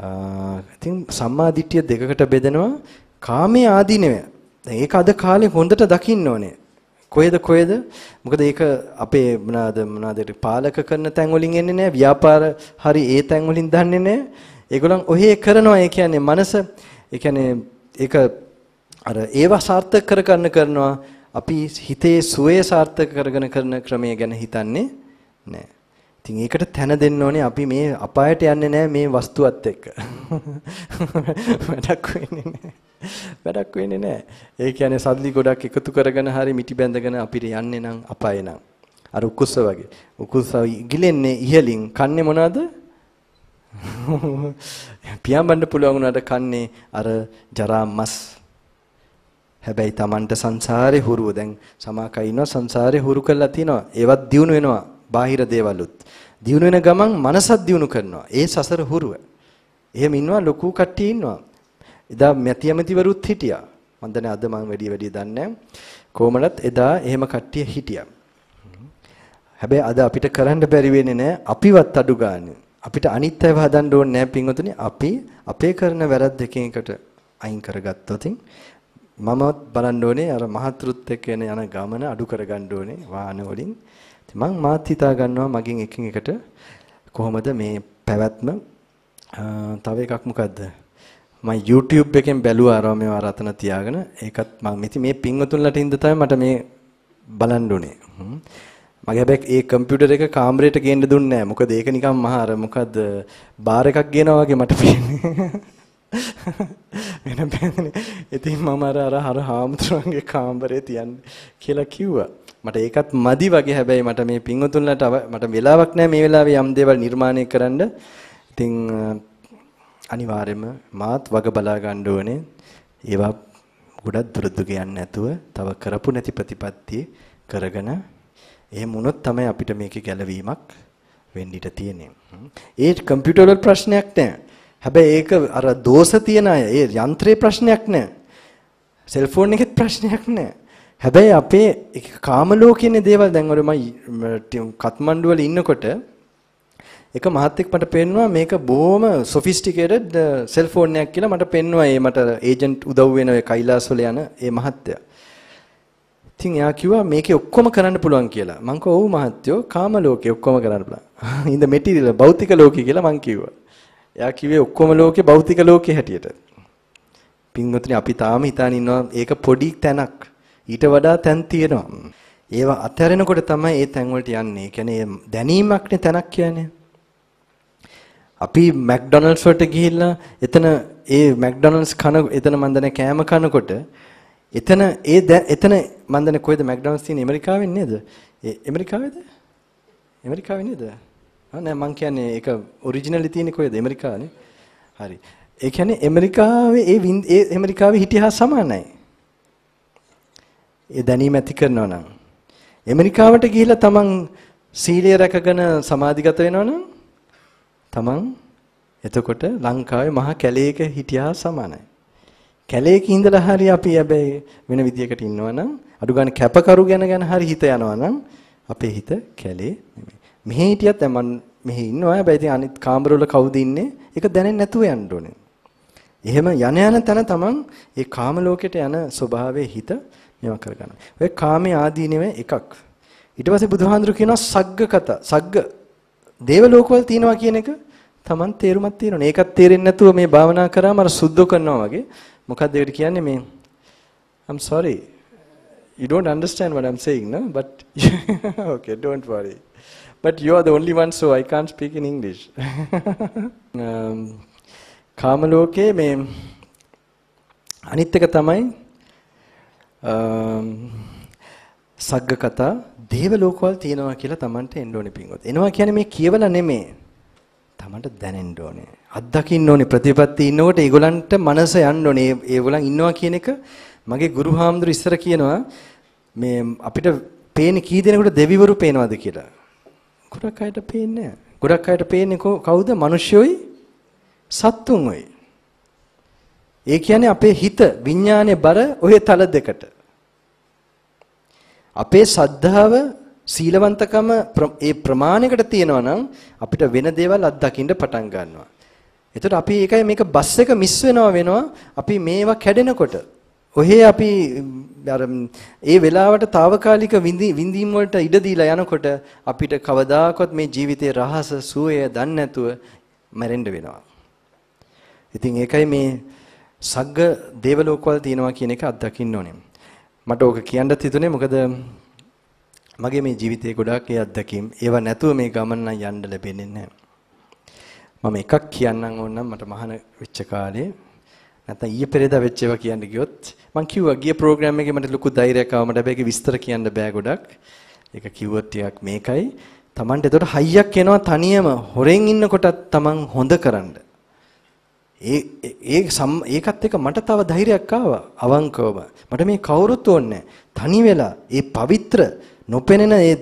ඉතින් සම්මා දිට්ඨිය දෙකකට බෙදෙනවා කාමයේ ආදීනව. දැන් ඒක අද කාලේ හොඳට දකින්න ඕනේ. කොහෙද කොහෙද මොකද ඒක අපේ මොනවාද මොනවාද පාලක කරන තැන් වලින් එන්නේ නැහැ ව්‍යාපාර හරි ඒ තැන් වලින් දන්නේ නැහැ ඒගොල්ලන් ඔහේ කරනවා ඒ කියන්නේ මනස ඒ කියන්නේ ඒක අර ඒව සාර්ථක කරගන්න කරනවා අපි හිතේ සුවේ සාර්ථක කරගෙන කරන ක්‍රමය ගැන හිතන්නේ නැහැ ඉතින් ඒකට තැන දෙන්න ඕනේ අපි මේ අපායට යන්නේ නැහැ මේ වස්තුවත් එක්ක. වැඩක් වෙන්නේ නැහැ. වැඩක් වෙන්නේ නැහැ. ඒ කියන්නේ සල්ලි ගොඩක් එකතු කරගෙන හරි මිටි බැඳගෙන අපිට යන්නේ නම් අපාය නම්. අර උකුස්ස වගේ. උකුස්ස ගිලෙන්නේ ඉහලින් කන්නේ මොනවද? පියාඹන්න පුළුවන් උනාට කන්නේ අර ජරා මස් හැබැයි Tamanට සංසාරේ හුරුව දැන් සමාකයිනවා සංසාරේ හුරු කරලා තිනවා ඒවත් දියුණු වෙනවා බාහිර දේවලුත්. දියුණු වෙන ගමන් මනසත් දියුණු කරනවා. ඒ සසර හුරුව. එහෙම ඉන්නවා ලොකු කට්ටිය ඉන්නවා. එදා මැති ඇමතිවරුත් හිටියා. මම දන්නේ අද මම වැඩි වැඩි දන්නේ කොහොමදත් එදා එහෙම කට්ටිය හිටියා. හැබැයි අද අපිට කරන්න බැරි වෙන්නේ නැහැ අපිවත් අඩු ගන්න. අපිට අනිත් අයව හදන්න ඕනේ නැහැ පින්වතුනි. අපි අපේ කරන වැරද්දකින් එකට අයින් කරගත්තොත් මමත් බලන්න ඕනේ අර මහත්රුත් එක්ක යන ගමන අඩු කරගන්න ඕනේ වාහන වලින්. ඉතින් මම මාත් හිතා ගන්නවා මගෙන් එකින් එකට කොහොමද මේ පැවැත්ම තව එකක් මොකද්ද මම YouTube එකෙන් බැලුවා අර මේ ආරතන තියාගෙන ඒකත් මම ඉතින් මේ පින්වතුන්ලට ඉඳ තමයි මට මේ බලන්න උනේ මගේ හැබැයි ඒ කම්පියුටර් එක කාමරේට ගේන්න දුන්නේ නැහැ මොකද ඒක නිකන් මහා අර මොකද්ද බාර් එකක් ගේනවා වගේ මට පේන්නේ වෙන බෑනේ ඉතින් මම අර අර හාමුදුරන්ගේ කාමරේ තියන්න කියලා කිව්වා මට ඒකත් මදි වගේ හැබැයි මට මේ පින්වතුන්ලට මට වෙලාවක් නැහැ මේ වෙලාවේ යම් දේවල් නිර්මාණය කරන්න. ඉතින් අනිවාර්යයෙන්ම මාත් වග බලා ගන්න ඕනේ. ඒවා ගොඩක් දුර දුක යන්නේ නැතුව තව කරපු නැති ප්‍රතිපත්තියේ කරගෙන එහෙම වුණොත් තමයි අපිට මේකේ ගැලවීමක් වෙන්න ඉඩ තියෙන්නේ. ඒ කම්පියුටර් වල ප්‍රශ්නයක් නැහැ. හැබැයි ඒක අර දෝෂ තියන අය ඒ යන්ත්‍රයේ ප්‍රශ්නයක් නැහැ. සෙල්ෆෝන් එකෙත් ප්‍රශ්නයක් නැහැ. හැබැයි අපේ කාම ලෝකයේ දේවල් දැන් ඔය මම කත්මන්ඩු වල ඉන්නකොට එක මහත්තයෙක් මට පෙන්නවා මේක බොහොම sophisticated cell phone එකක් කියලා මට පෙන්නවා ඒ මට ඒජන්ට් උදව් වෙන ඒ කයිලාස් වල යන ඒ මහත්තයා. ඉතින් එයා කිව්වා මේකේ ඔක්කොම කරන්න පුළුවන් කියලා. මං කිව්වා ඔව් මහත්තයෝ කාම ලෝකේ ඔක්කොම කරන්න පුළුවන්. ඉන් ද මෙටීරියල් භෞතික ලෝකේ කියලා මං කිව්වා. එයා කිව්වේ ඔක්කොම ලෝකේ භෞතික ලෝකේ හැටියට. පින්වත්නි අපි තාම හිතාන ඉන්නවා ඒක පොඩි තැනක්. ඊට වඩා තැන් තියෙනවා. ඒවා අත්හැරෙනකොට තමයි ඒ තැන් වලට යන්නේ. කියන්නේ දැනීමක්නේ තැනක් කියන්නේ. අපි මැක්ඩොනල්ඩ්ස් වලට ගිහිල්ලා එතන ඒ මැක්ඩොනල්ඩ්ස් කන එතන මන් දන්නේ කෑම කනකොට එතන ඒ එතන මන් දන්නේ කොහෙද මැක්ඩොනල්ඩ්ස් තියෙන්නේ ඇමරිකාවෙන් නේද? ඒ ඇමරිකාවේද? ඇමරිකාවේ නේද? නෑ මං කියන්නේ ඒක ඔරිජිනලි තියෙන්නේ කොහෙද? ඇමරිකානේ. හරි. ඒ කියන්නේ ඇමරිකාවේ ඒ ඒ ඇමරිකාවේ හිටියා සමානයි. ඒ දැනීම ඇති කරනවා නම් ඇමරිකාවට ගිහිල්ලා තමන් සීලය රැකගෙන සමාධිගත වෙනවනම් තමන් එතකොට ලංකාවේ මහා කැලේක හිටියා සමානයි. කැලේක ඉඳලා හරි අපි හැබැයි වෙන විදියකට ඉන්නවනම් අඩු ගන්න කැපකරු ගැන ගැන හරි හිත යනවනම් අපේ හිත කැලේ නෙමෙයි. මෙහි හිටියත් දැන් මම මෙහි ඉන්නවා. හැබැයි ඉතින් අනිත් කාමරවල කවුද ඉන්නේ? ඒක දැනෙන්නේ නැතුව යන්න ඕනේ. එහෙම යන යන තැන තමන් ඒ කාම ලෝකයට යන ස්වභාවයේ හිත මේවා කරගන්න. ඔය කාමයේ ආදීනෙම එකක්. ඊට පස්සේ බුදුහාඳුරු කියනවා සග්ග කතා. සග්ග දේව ලෝකවල තියෙනවා කියන එක Taman තේරුමක් තියෙනවනේ. ඒකත් තේරෙන්නේ නැතුව මේ භාවනා කරාම අර සුද්ධ කරනවා වගේ. මොකක්ද ඒකට කියන්නේ මේ I'm sorry. You don't understand what I'm saying, no? But okay, don't worry. But you are the only one, so I can't speak in English. um, කාම ලෝකයේ මේ අනිත් එක තමයි සග්ග කතා දේව ලෝකවල තියෙනවා කියලා Tamanට එන්න ඕනේ පිංගොත්. එනවා කියන්නේ මේ කියවලා නෙමෙයි. Tamanට දැනෙන්න ඕනේ. අත්දකින්න ඕනේ ප්‍රතිපත්ති ඉන්නකොට ඒගොල්ලන්ට මනස යන්න ඕනේ. ඒගොල්ලන් ඉන්නවා කියන එක මගේ ගුරු හාමුදුර ඉස්සර කියනවා මේ අපිට පේන්නේ කී දෙනෙකුට දෙවිවරු පේනවද කියලා. ගොඩක් අයට පේන්නේ නැහැ. ගොඩක් අයට පේන්නේ කවුද? මිනිස්සුයි සත්තුන්මයි. ඒ කියන්නේ අපේ හිත විඥානයේ බර ඔය තල දෙකට. අපේ සද්ධාව සීලවන්තකම ඒ ප්‍රමාණයකට තියෙනවා නම් අපිට වෙන දේවල් අත්දකින්න පටන් ගන්නවා. එතකොට අපි ඒකයි මේක බස් එක මිස් වෙනවා වෙනවා අපි මේවා කැඩෙනකොට ඔහේ අපි අර ඒ වෙලාවට తాවකාලික විඳීම් වලට ඉඩ දීලා යනකොට අපිට කවදාකවත් මේ ජීවිතයේ රහස සුවය දන්නේ නැතුව මැරෙන්න වෙනවා. ඉතින් ඒකයි මේ සග්ග දේවලෝකවල තියෙනවා කියන එක අත්දකින්න ඕනේ. මට ඕක කියන්න තිබුණේ මොකද මගේ මේ ජීවිතේ ගොඩාක් ඒ අත්දැකීම් ඒව නැතුව මේ ගමන නම් යන්න ලැබෙන්නේ නැහැ. මම එකක් කියන්නම් ඕන නම් මට මහාන වෙච්ච කාලේ නැත්නම් ඊයේ පෙරේදා වෙච්ච ඒවා කියන්න ගියොත් මම කිව්වා ගිය ප්‍රෝග්‍රෑම් එකේ මට ලොකු ධෛර්යයක් ආවා මට හැබැයි විස්තර කියන්න බෑ ගොඩක්. ඒක කිව්වොත් ටිකක් මේකයි. Tamanට එතකොට හයියක් එනවා තනියම හොරෙන් ඉන්නකොටත් Taman හොඳ කරන්නේ. ඒ ඒ ඒකත් එක මට තව ධෛර්යයක් ආවා අවංකවම. මට මේ කවුරුත් ඕනේ තනි වෙලා ඒ පවිත්‍ර නොපෙනෙන ඒ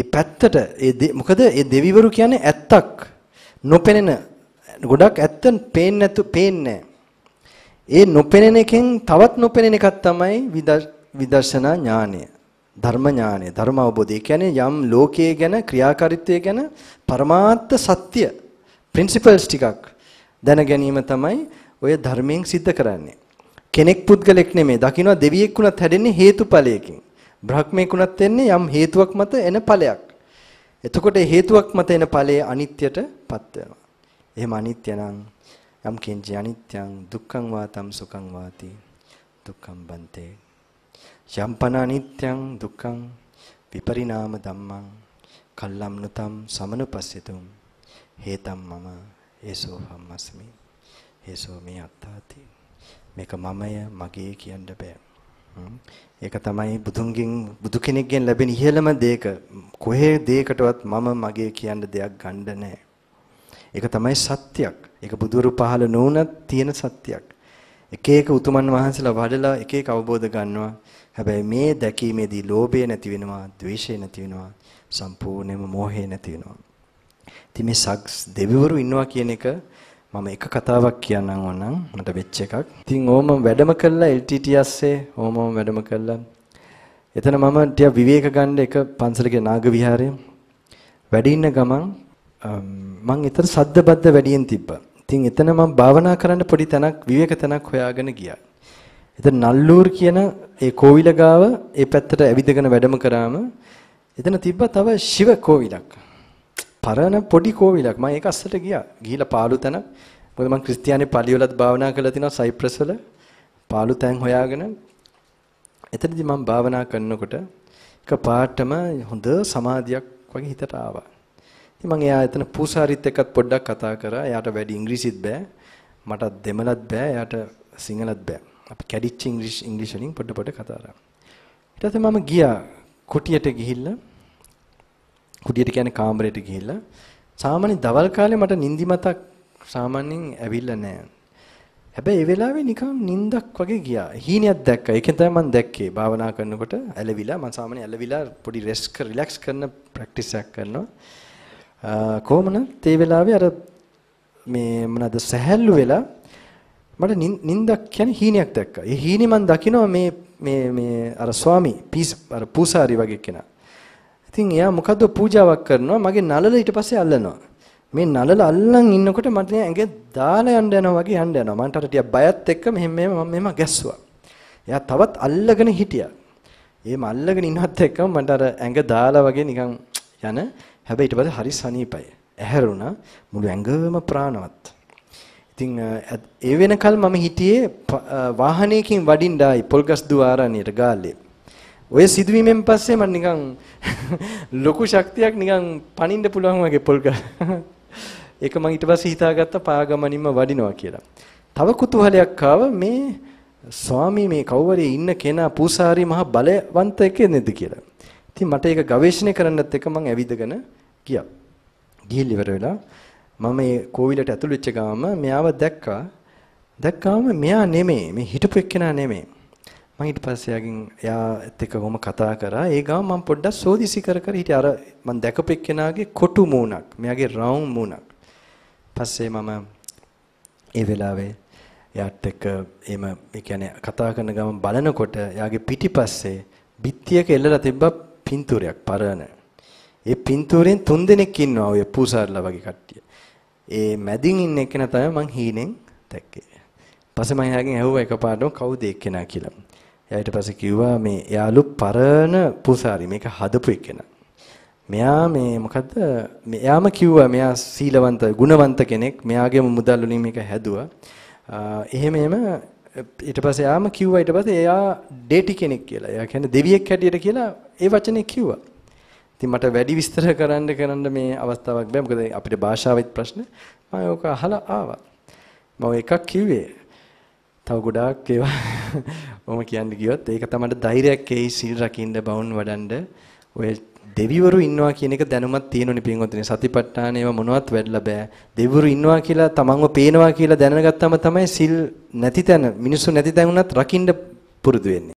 ඒ පැත්තට ඒ මොකද ඒ දෙවිවරු කියන්නේ ඇත්තක්. නොපෙනෙන ගොඩක් ඇත්තන් පේන්නේ නැතු පේන්නේ ඒ නොපෙනෙන එකෙන් තවත් නොපෙනෙන එකක් තමයි විදර්ශනා ඥානය. ධර්ම ඥානය, ධර්ම අවබෝධය. කියන්නේ යම් ලෝකයේ ගැන ක්‍රියාකාරීත්වය ගැන පරමාර්ථ සත්‍ය principles ටිකක් දැන ගැනීම තමයි ඔය ධර්මයෙන් සිද්ධ කරන්නේ. කෙනෙක් පුද්ගලෙක් නෙමෙයි. දකින්න දෙවියෙක් වුණත් හැදෙන්නේ හේතුඵලයකින්. බ්‍රහ්මෙක් වුණත් එන්නේ යම් හේතුවක් මත එන ඵලයක්. එතකොට හේතුවක් මත එන ඵලය අනිත්‍යටපත් වෙනවා. එහෙම අනිත්‍ය නම් යම් කිංචි අනිත්‍යං දුක්ඛං වාතම් සුඛං වාති දුක්ඛං බන්තේ යම්පන අනිත්‍යං දුක්ඛං විපරිණාම ධම්මං කල්ලම් නුතම් සමනුපස්සිතුම් හේතම් මම ඒසෝ හම්මස්මි ඒසෝ මේ අත්තාති මේක මමය මගේ කියන්න බෑ ඒක තමයි බුදුන්ගෙන් බුදු කෙනෙක්ගෙන් ලැබෙන ඉහළම දේක කොහේ දේකටවත් මම මගේ කියන දෙයක් ගන්න නැහැ ඒක තමයි සත්‍යයක් ඒක බුදුරු පහළ නොවුනත් තියෙන සත්‍යයක් එක එක උතුමන් වහන්සේලා වඩලා එක එක අවබෝධ ගන්නවා හැබැයි මේ දැකීමේදී ලෝභය නැති වෙනවා ද්වේෂය නැති වෙනවා සම්පූර්ණයෙන්ම මෝහය නැති වෙනවා ඉතින් මේ සග්ස් දෙවිවරු ඉන්නවා කියන එක මම එක කතාවක් කියන්නම් ඕනම් මට වෙච්ච එකක්. ඉතින් ඕම වැඩම කළා LTTS ඒ ඕම වැඩම කළා. එතන මම ටික විවේක ගන්න එක පන්සලගේ නාග විහාරයේ වැඩි ඉන්න ගමන් මම ඊතර සද්ද බද්ද වැඩියෙන් තිබ්බා. ඉතින් එතන මම භාවනා කරන්න පොඩි තැනක් විවේක තැනක් හොයාගෙන ගියා. එතන නල්ලූර් කියන ඒ කෝවිල ගාව ඒ පැත්තට ඇවිදගෙන වැඩම කරාම එතන තිබ්බා තව ශිව කෝවිලක්. පරණ පොඩි කෝවිලක්. මම ඒක අස්සට ගියා. ගිහිලා පාළු තැන. මොකද මම ක්‍රිස්තියානි පල්ලිවලත් භාවනා කරලා තිනවා සයිප්‍රස් වල. පාළු තැන් හොයාගෙන. එතනදී මම භාවනා කරනකොට එක පාටම හොඳ සමාධියක් වගේ හිතට ආවා. ඉතින් මම එයා එතන පූසාරිත් එක්කත් පොඩ්ඩක් කතා කරා. එයාට වැඩි ඉංග්‍රීසිත් බෑ. මට දෙමළත් බෑ. එයාට සිංහලත් බෑ. අපි කැඩිච්ච ඉංග්‍රීසි ඉංග්‍රීසි වලින් පොඩ පොඩ කතා කරා. ඊට පස්සේ මම ගියා කුටියට ගිහිල්ලා කුඩියට කියන්නේ කාමරයට ගිහිල්ලා සාමාන්‍ය දවල් කාලේ මට නිින්දි මතක් සාමාන්‍යයෙන් ඇවිල්ලා නැහැ. හැබැයි ඒ වෙලාවේ නිකන් නිින්දක් වගේ ගියා. හීනයක් දැක්කා. ඒකෙන් තමයි මම දැක්කේ. භාවනා කරනකොට ඇලවිලා මම සාමාන්‍යයෙන් ඇලවිලා පොඩි රෙස්ට් කර රිලැක්ස් කරන ප්‍රැක්ටිස් එකක් කරනවා. කොහොමනත් ඒ වෙලාවේ අර මේ මොනවාද සැහැල්ලු වෙලා මට නිින්දක් කියන්නේ හීනයක් දැක්කා. ඒ හීනේ මම දකිනවා මේ මේ මේ අර ස්වාමි පීස් අර පූසාරි වගේ කෙනා. ඉතින් එයා මොකද්ද පූජාවක් කරනවා. මගේ නළල ඊට පස්සේ අල්ලනවා. මේ නළල අල්ලන් ඉන්නකොට මට ඇඟ දාලා යන්න යනවා වගේ යන්න යනවා. මන්ට අර ටික බයත් එක්ක මෙහෙම මෙහෙම මම මෙහෙම ගැස්සුවා. එයා තවත් අල්ලගෙන හිටියා. ඒ මල්ලගෙන ඉන්නත් එක්කම මට අර ඇඟ දාලා වගේ නිකන් යන හැබැයි ඊට පස්සේ හරි සනීපයි. ඇහැරුණා මුළු ඇඟම ප්‍රාණවත්. ඉතින් ඒ වෙනකල් මම හිටියේ වාහනයකින් වඩින්න ආයි පොල්ගස් දුව ආරණියට ගාල්ලේ. ඔය සිදුවීමෙන් පස්සේ මම නිකන් ලොකු ශක්තියක් නිකන් පනින්න පුළුවන් වගේ පොල් කරා. ඒක මම ඊට පස්සේ හිතාගත්ත පාගමනින්ම වඩිනවා කියලා. තව කුතුහලයක් ආව මේ ස්වාමී මේ කවුවරේ ඉන්න කෙනා පූසාරි මහ බලවන්ත එකේ නේද කියලා. ඉතින් මට ඒක ගවේෂණය කරන්නත් එක මම ඇවිදගෙන ගියා. ගිහින් ඉවර වෙලා මම මේ කෝවිලට ඇතුළු වෙච්ච ගාම මෙයාව දැක්කා. දැක්කාම මෙයා නෙමෙයි මේ හිටපු එක්කෙනා නෙමෙයි. මම ඊට පස්සේ යකින් එයාත් එක්ක කොහොම කතා කරා. ඒ ගම මම පොඩ්ඩක් සෝදිසි කර කර හිටිය අර මම දැකපු එක්කෙනාගේ කොටු මූණක්, මෙයාගේ රවුම් මූණක්. පස්සේ මම ඒ වෙලාවේ එයාත් එක්ක එහෙම ඒ කියන්නේ කතා කරන ගමන් බලනකොට එයාගේ පිටිපස්සේ බිත්තියක එල්ලලා තිබ්බා පින්තූරයක් පරණ. ඒ පින්තූරෙන් තුන් දෙනෙක් ඉන්නවා ඔය පූසාරලා වගේ කට්ටිය. ඒ මැදින් ඉන්න එකන තමයි මං හීනෙන් දැක්කේ. පස්සේ මං එයාගෙන් ඇහුවා එකපාරටම කවුද එක්කෙනා කියලා. එයා ඊට පස්සේ කිව්වා මේ යාළු පරණ පුසාරි මේක හදපු එකන. මෙයා මේ මොකද්ද මෙයාම කිව්වා මෙයා සීලවන්ත ගුණවන්ත කෙනෙක් මෙයාගේම මුදල් වලින් මේක හැදුවා. එහෙම එහෙම ඊට පස්සේ යාම කිව්වා ඊට පස්සේ එයා ඩේටි කෙනෙක් කියලා. එයා කියන්නේ දෙවියෙක් හැටියට කියලා ඒ වචනේ කිව්වා. ඉතින් මට වැඩි විස්තර කරන්න කරන්න මේ අවස්ථාවක් බෑ. මොකද අපිට භාෂාවෙත් ප්‍රශ්න. මම ඒක අහලා ආවා. මම එකක් කිව්වේ. තව ගොඩාක් ඒවා ඔහොම කියන්න ගියොත් ඒක තමයි ධෛර්යයක් එයි සීල් රකින්න බවුන් වඩන්ඩ ඔය දෙවිවරු ඉන්නවා කියන එක දැනුමක් තියෙනුනේ පින්වත්නි සතිපට්ඨාන ඒවා මොනවත් වැඩිලා බෑ දෙවිවරු ඉන්නවා කියලා තමන්ව පේනවා කියලා දැනගත්තාම තමයි සිල් නැති තැන මිනිස්සු නැති තැන උනත් රකින්න පුරුදු වෙන්නේ